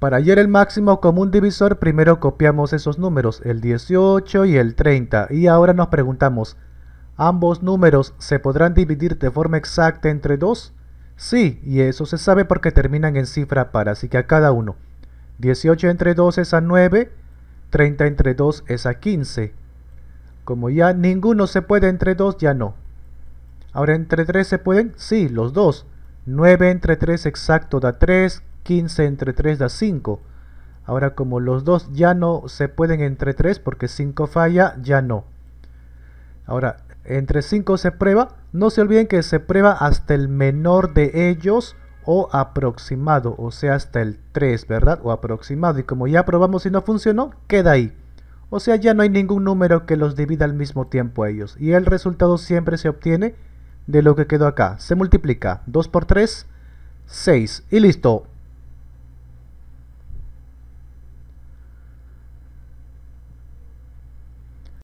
Para hallar el máximo común divisor, primero copiamos esos números, el 18 y el 30, y ahora nos preguntamos, ¿ambos números se podrán dividir de forma exacta entre 2? Sí, y eso se sabe porque terminan en cifra par, así que a cada uno. 18 entre 2 es a 9, 30 entre 2 es a 15. Como ya ninguno se puede entre 2, ya no. Ahora entre 3 se pueden, sí, los dos. 9 entre 3 exacto da 3, 15 entre 3 da 5. Ahora como los dos ya no se pueden entre 3 porque 5 falla, ya no. Ahora, entre 5 se prueba. No se olviden que se prueba hasta el menor de ellos o aproximado, o sea, hasta el 3, ¿verdad? O aproximado. Y como ya probamos y no funcionó, queda ahí. O sea, ya no hay ningún número que los divida al mismo tiempo a ellos. Y el resultado siempre se obtiene de lo que quedó acá. Se multiplica 2 por 3, 6. Y listo.